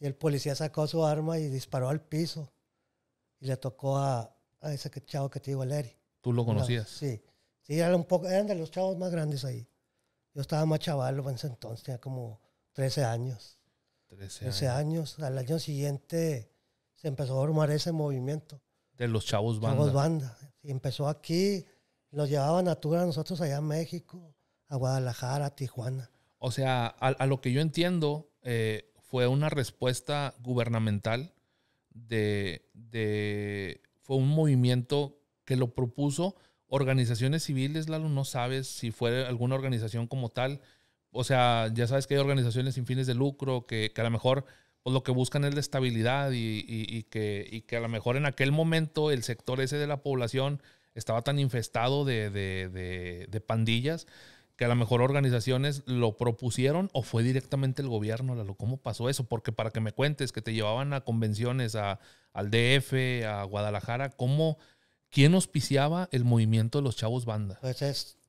Y el policía sacó su arma y disparó al piso. Y le tocó a, ese chavo que te digo, el ¿Tú lo conocías? sí. Sí, era un poco, eran de los chavos más grandes ahí. Yo estaba más chaval en ese entonces, tenía como 13 años. 13 años. 13 años. Al año siguiente se empezó a formar ese movimiento. De los chavos banda. Chavos banda. Y empezó aquí, los llevaban a nosotros allá a México, a Guadalajara, a Tijuana. O sea, a, lo que yo entiendo, eh, fue una respuesta gubernamental de, fue un movimiento que lo propuso organizaciones civiles, Lalo, no sabes si fue alguna organización como tal. O sea, ya sabes que hay organizaciones sin fines de lucro que, a lo mejor pues, lo que buscan es la estabilidad y, que, que, a lo mejor en aquel momento el sector ese de la población estaba tan infestado de, de pandillas que a lo mejor organizaciones lo propusieron o fue directamente el gobierno, ¿Cómo pasó eso? Porque para que me cuentes que te llevaban a convenciones a, al DF, a Guadalajara, ¿cómo, quién auspiciaba el movimiento de los chavos banda? Pues es